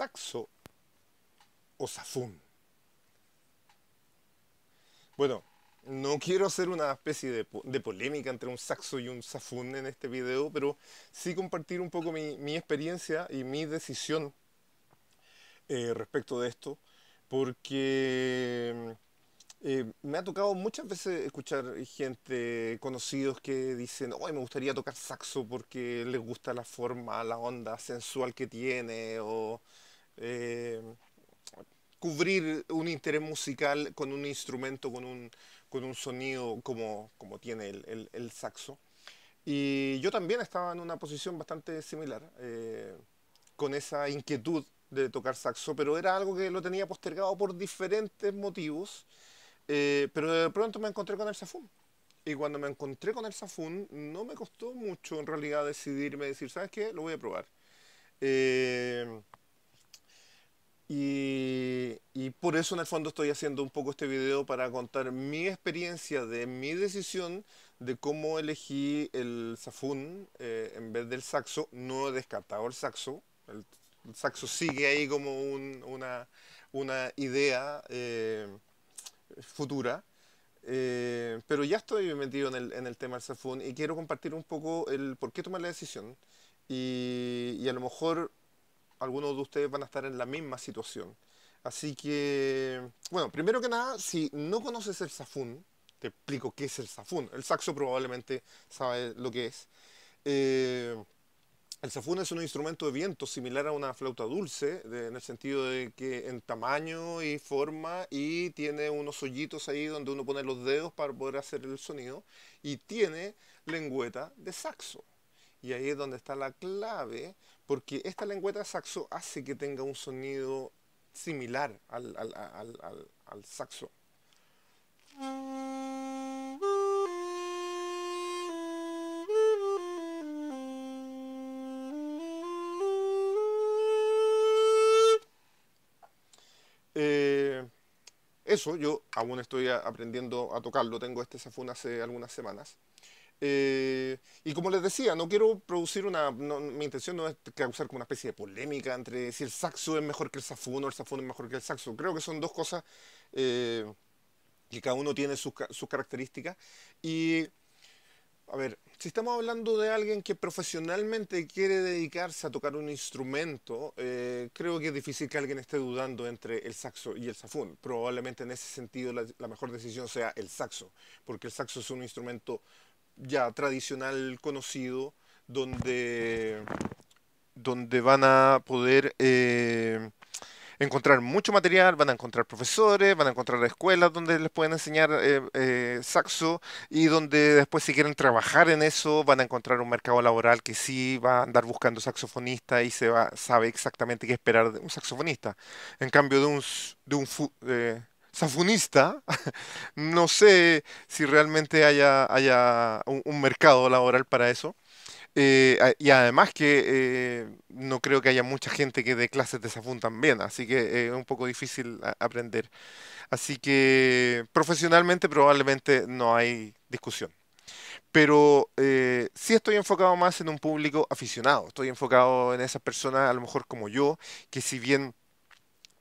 saxo o safún. Bueno, no quiero hacer una especie de, polémica entre un saxo y un safún en este video, pero sí compartir un poco mi, experiencia y mi decisión eh, respecto de esto, porque eh, me ha tocado muchas veces escuchar gente, conocidos que dicen, hoy me gustaría tocar saxo porque les gusta la forma, la onda sensual que tiene, o eh, cubrir un interés musical con un instrumento, con un, con un sonido como, como tiene el, el, saxo. Y yo también estaba en una posición bastante similar, eh, con esa inquietud de tocar saxo, pero era algo que lo tenía postergado por diferentes motivos, eh, pero de pronto me encontré con el safún. Y cuando me encontré con el safún, no me costó mucho en realidad decidirme, decir, ¿sabes qué? Lo voy a probar. Eh, y, y, por eso en el fondo estoy haciendo un poco este video para contar mi experiencia de mi decisión de cómo elegí el safún eh, en vez del saxo. No he descartado el saxo. El, saxo sigue ahí como un, una, una, idea eh, futura. Eh, pero ya estoy metido en el, en el tema del safún y quiero compartir un poco el por qué tomar la decisión. y, y a lo mejor algunos de ustedes van a estar en la misma situación. Así que, bueno, primero que nada, si no conoces el safún, te explico qué es el safún. El saxo probablemente sabe lo que es. Eh, el safún es un instrumento de viento similar a una flauta dulce, en el sentido de que en tamaño y forma y tiene unos hoyitos ahí donde uno pone los dedos para poder hacer el sonido y tiene lengüeta de saxo. Y ahí es donde está la clave porque esta lengüeta saxo hace que tenga un sonido similar al, saxo. Eh, eso yo aún estoy aprendiendo a tocarlo, tengo este safón hace algunas semanas. Eh, y como les decía, no quiero producir una. mi intención no es causar como una especie de polémica entre si el saxo es mejor que el safuno o el safuno es mejor que el saxo. Creo que son dos cosas eh, que cada uno tiene sus, características. Y. A ver, si estamos hablando de alguien que profesionalmente quiere dedicarse a tocar un instrumento, eh, creo que es difícil que alguien esté dudando entre el saxo y el safón. Probablemente en ese sentido la mejor decisión sea el saxo, porque el saxo es un instrumento ya tradicional conocido donde, donde van a poder eh, encontrar mucho material, van a encontrar profesores, van a encontrar escuelas donde les pueden enseñar eh, eh, saxo y donde después si quieren trabajar en eso van a encontrar un mercado laboral que sí va a andar buscando saxofonista y se va, sabe exactamente qué esperar de un saxofonista. En cambio de un, de un, safunista, no sé si realmente haya, haya un, mercado laboral para eso. Eh, y además que eh, no creo que haya mucha gente que dé clases de safun también, así que eh, es un poco difícil aprender. Así que profesionalmente probablemente no hay discusión. Pero sí estoy enfocado más en un público aficionado, estoy enfocado en esas personas a lo mejor como yo, que si bien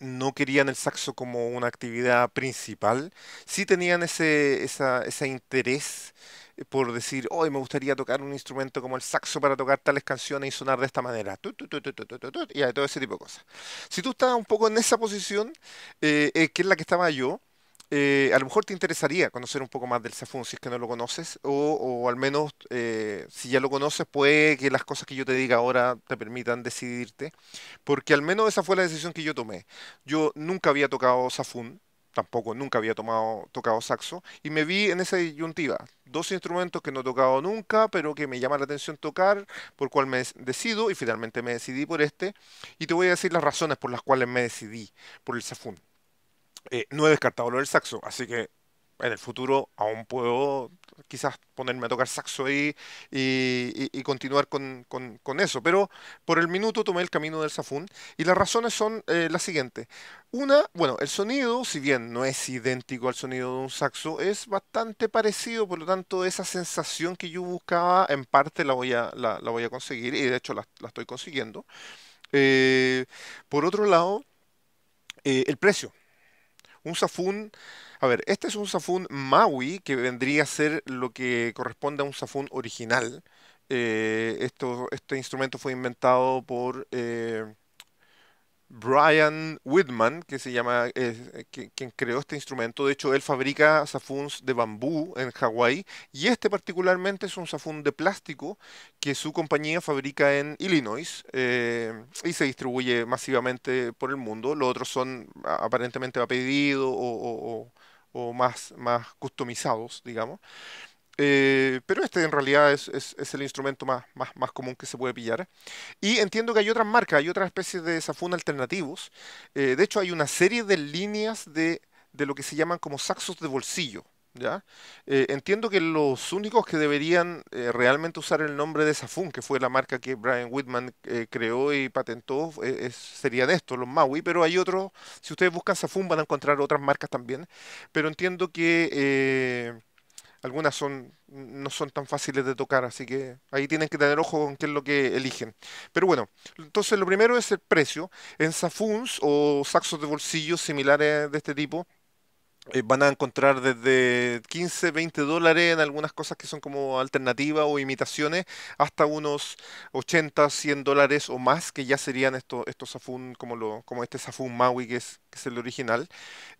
no querían el saxo como una actividad principal, sí tenían ese, ese interés por decir, hoy me gustaría tocar un instrumento como el saxo para tocar tales canciones y sonar de esta manera, y todo ese tipo de cosas. Si tú estás un poco en esa posición, eh, eh, que es la que estaba yo, eh, a lo mejor te interesaría conocer un poco más del Safun si es que no lo conoces, o, al menos eh, si ya lo conoces, puede que las cosas que yo te diga ahora te permitan decidirte, porque al menos esa fue la decisión que yo tomé. Yo nunca había tocado Safun, tampoco nunca había tomado, tocado saxo, y me vi en esa disyuntiva, dos instrumentos que no he tocado nunca, pero que me llama la atención tocar, por cual me decido, y finalmente me decidí por este, y te voy a decir las razones por las cuales me decidí por el Safun. Eh, no he descartado lo del saxo, así que en el futuro aún puedo quizás ponerme a tocar saxo ahí y, continuar con, eso. Pero por el minuto tomé el camino del safún y las razones son eh, las siguientes. Una, bueno, el sonido, si bien no es idéntico al sonido de un saxo, es bastante parecido, por lo tanto esa sensación que yo buscaba en parte la voy a, la, voy a conseguir y de hecho la, estoy consiguiendo. Eh, por otro lado, el precio un safún, a ver, este es un safún Maui que vendría a ser lo que corresponde a un safún original. Eh, esto, este instrumento fue inventado por eh, Brian Whitman, que se llama, eh, quien creó este instrumento. De hecho, él fabrica safuns de bambú en Hawái y este particularmente es un safún de plástico que su compañía fabrica en Illinois eh, y se distribuye masivamente por el mundo. Los otros son aparentemente a pedido o, más, más customizados, digamos. Eh, pero este en realidad es, es, el instrumento más, más, más, común que se puede pillar. Y entiendo que hay otras marcas, hay otras especies de safún alternativos. Eh, de hecho, hay una serie de líneas de, de, lo que se llaman como saxos de bolsillo. ¿ya? Eh, entiendo que los únicos que deberían realmente usar el nombre de safún, que fue la marca que Brian Whitman creó y patentó, es, serían estos, los Maui. Pero hay otros, si ustedes buscan safún van a encontrar otras marcas también. Pero entiendo que algunas son no son tan fáciles de tocar, así que ahí tienen que tener ojo con qué es lo que eligen. Pero bueno, entonces lo primero es el precio. En safuns o saxos de bolsillo similares de este tipo, eh, van a encontrar desde 15, 20 dólares en algunas cosas que son como alternativas o imitaciones, hasta unos 80, 100 dólares o más, que ya serían estos, estos Safun, como, lo, como este Safun Maui, que es, que es el original.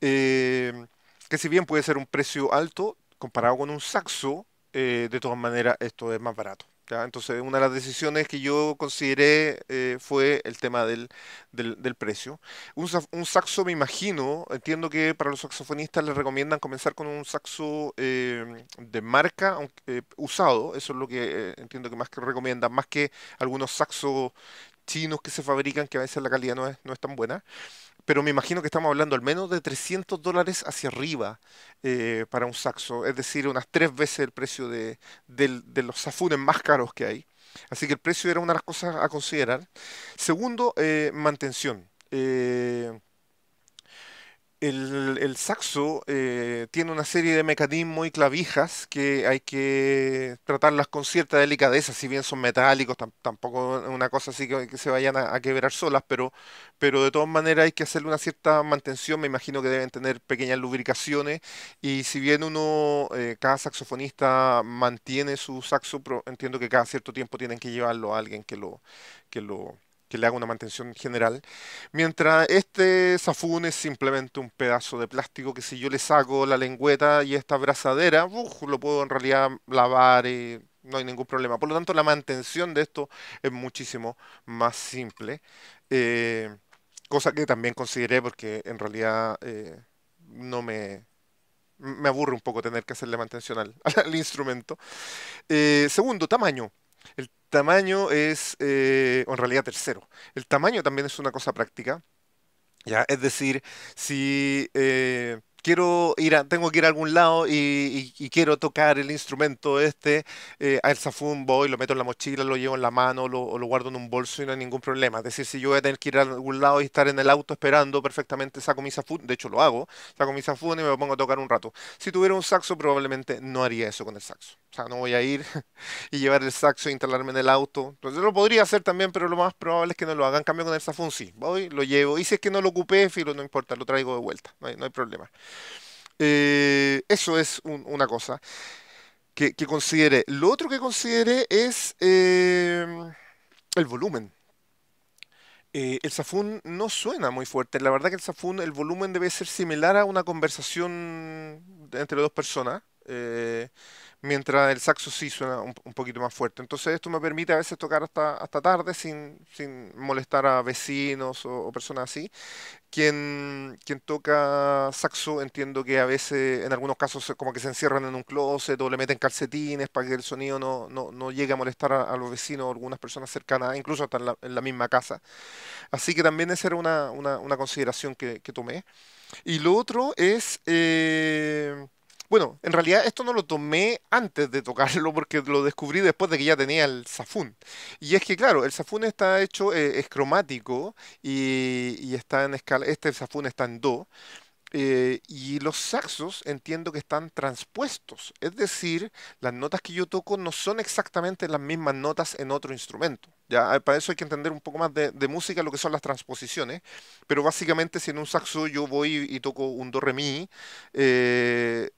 Eh, que si bien puede ser un precio alto, comparado con un saxo, eh, de todas maneras esto es más barato. Entonces, una de las decisiones que yo consideré eh, fue el tema del, del, precio. Un, saxo, me imagino, entiendo que para los saxofonistas les recomiendan comenzar con un saxo eh, de marca, usado, eso es lo que entiendo que más que recomiendan, más que algunos saxos chinos que se fabrican, que a veces la calidad no es, no es tan buena pero me imagino que estamos hablando al menos de 300 dólares hacia arriba eh, para un saxo, es decir, unas tres veces el precio de, los safunes más caros que hay. Así que el precio era una de las cosas a considerar. Segundo, eh, mantención. Eh, el, el saxo eh, tiene una serie de mecanismos y clavijas que hay que tratarlas con cierta delicadeza, si bien son metálicos, tampoco es una cosa así que, se vayan a, quebrar solas, pero, pero de todas maneras hay que hacerle una cierta mantención, me imagino que deben tener pequeñas lubricaciones, y si bien uno, eh, cada saxofonista mantiene su saxo, entiendo que cada cierto tiempo tienen que llevarlo a alguien que lo... Que lo que le haga una mantención general, mientras este safún es simplemente un pedazo de plástico que si yo le saco la lengüeta y esta abrazadera, lo puedo en realidad lavar y no hay ningún problema. Por lo tanto, la mantención de esto es muchísimo más simple, eh, cosa que también consideré porque en realidad eh, no me... Me aburre un poco tener que hacerle mantención al, instrumento. Eh, segundo, tamaño. El tamaño es, eh, o en realidad tercero. El tamaño también es una cosa práctica. ¿ya? Es decir, si eh, quiero ir tengo que ir a algún lado y, quiero tocar el instrumento este, eh, al zafún voy, lo meto en la mochila, lo llevo en la mano, lo, lo guardo en un bolso y no hay ningún problema. Es decir, si yo voy a tener que ir a algún lado y estar en el auto esperando, perfectamente saco mi zafún, de hecho lo hago, saco mi zafún y me pongo a tocar un rato. Si tuviera un saxo, probablemente no haría eso con el saxo. O sea, no voy a ir y llevar el saxo e instalarme en el auto. Entonces lo podría hacer también, pero lo más probable es que no lo hagan. En cambio con el Safun sí. Voy, lo llevo. Y si es que no lo ocupé, filo, no importa, lo traigo de vuelta. No hay, problema. Eh, eso es una cosa que, que Lo otro que considere es em, el volumen. Eh, el safún no suena muy fuerte. La verdad que el safún, el volumen debe ser similar a una conversación entre dos personas. Eh, mientras el saxo sí suena un, poquito más fuerte. Entonces esto me permite a veces tocar hasta, hasta tarde sin, sin molestar a vecinos o, personas así. Quien, quien, toca saxo entiendo que a veces, en algunos casos, como que se encierran en un closet o le meten calcetines para que el sonido no, no, no llegue a molestar a, los vecinos o algunas personas cercanas, incluso hasta en la, misma casa. Así que también esa era una, una, una consideración que, que, tomé. Y lo otro es... Eh, bueno, en realidad esto no lo tomé antes de tocarlo porque lo descubrí después de que ya tenía el safún. Y es que, claro, el safún está hecho, eh, es cromático y, está en escala, este safún está en do. Eh, y los saxos entiendo que están transpuestos, es decir, las notas que yo toco no son exactamente las mismas notas en otro instrumento. Ya, ah, para eso hay que entender un poco más de, música, lo que son las transposiciones, pero básicamente si en un saxo yo voy y toco un do re mi, eh,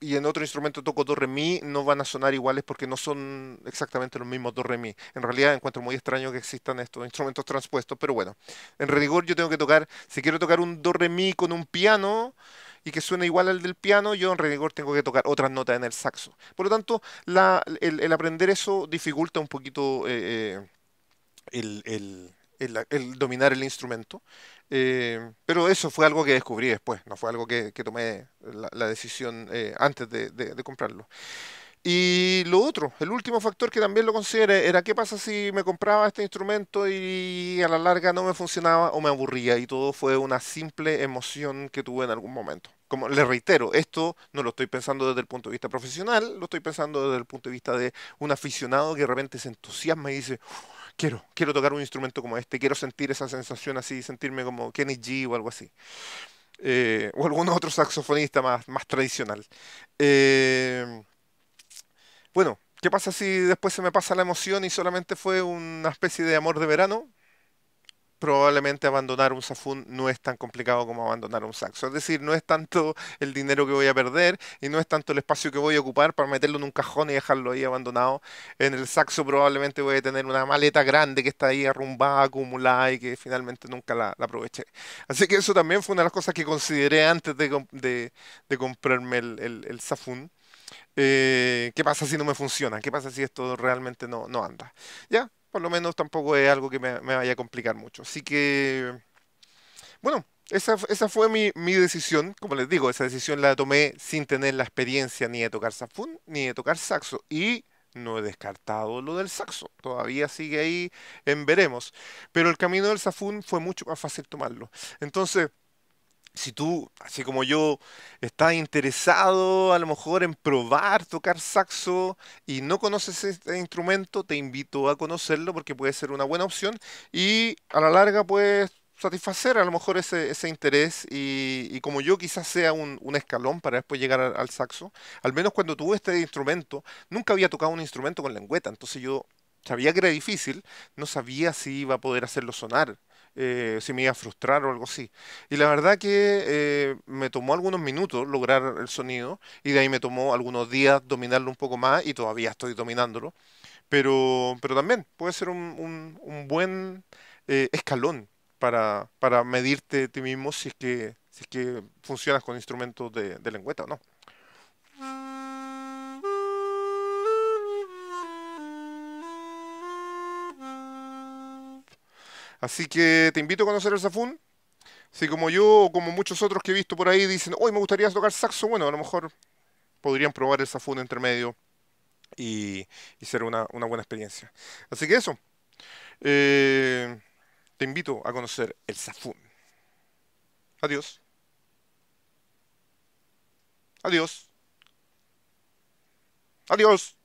y en otro instrumento toco do re mi, no van a sonar iguales porque no son exactamente los mismos do re mi. En realidad encuentro muy extraño que existan estos instrumentos transpuestos, pero bueno, en rigor yo tengo que tocar, si quiero tocar un do re mi con un piano y que suene igual al del piano, yo en rigor tengo que tocar otras notas en el saxo. Por lo tanto, el, aprender eso dificulta un poquito eh, eh, el el, dominar el instrumento. Eh, pero eso fue algo que descubrí después, no fue algo que, tomé la, decisión eh, antes de, comprarlo. Y lo otro, el último factor que también lo consideré era qué pasa si me compraba este instrumento y a la larga no me funcionaba o me aburría y todo fue una simple emoción que tuve en algún momento. Como le reitero, esto no lo estoy pensando desde el punto de vista profesional, lo estoy pensando desde el punto de vista de un aficionado que de repente se entusiasma y dice, quiero, quiero tocar un instrumento como este, quiero sentir esa sensación así, sentirme como Kenny G o algo así. Eh, o algún otro saxofonista más, más tradicional. Eh, bueno, ¿qué pasa si después se me pasa la emoción y solamente fue una especie de amor de verano? probablemente abandonar un Safun no es tan complicado como abandonar un Saxo. Es decir, no es tanto el dinero que voy a perder y no es tanto el espacio que voy a ocupar para meterlo en un cajón y dejarlo ahí abandonado. En el Saxo probablemente voy a tener una maleta grande que está ahí arrumbada, acumulada y que finalmente nunca la, aproveché. Así que eso también fue una de las cosas que consideré antes de, comprarme el, el, eh, ¿Qué pasa si no me funciona? ¿Qué pasa si esto realmente no, no anda? ¿Ya? por lo menos tampoco es algo que me, vaya a complicar mucho. Así que, bueno, esa, esa fue mi, decisión. Como les digo, esa decisión la tomé sin tener la experiencia ni de tocar saxofón ni de tocar saxo. Y no he descartado lo del saxo. Todavía sigue ahí en veremos. Pero el camino del saxofón fue mucho más fácil tomarlo. Entonces, si tú, así como yo, estás interesado a lo mejor en probar tocar saxo y no conoces este instrumento, te invito a conocerlo porque puede ser una buena opción y a la larga puedes satisfacer a lo mejor ese, interés y, como yo quizás sea un, escalón para después llegar al, al, saxo, al menos cuando tuve este instrumento, nunca había tocado un instrumento con lengüeta, entonces yo sabía que era difícil, no sabía si iba a poder hacerlo sonar eh, si me iba a frustrar o algo así. Y la verdad que eh, me tomó algunos minutos lograr el sonido y de ahí me tomó algunos días dominarlo un poco más y todavía estoy dominándolo. Pero, pero también puede ser un, buen eh, escalón para, para medirte ti mismo si es que, si que funcionas con instrumentos de, de lengüeta o no. Así que te invito a conocer el Safun. Si como yo o como muchos otros que he visto por ahí dicen, hoy me gustaría tocar saxo, bueno, a lo mejor podrían probar el Safun entre medio y, ser una, buena experiencia. Así que eso, eh, te invito a conocer el Safun. Adiós. Adiós. Adiós.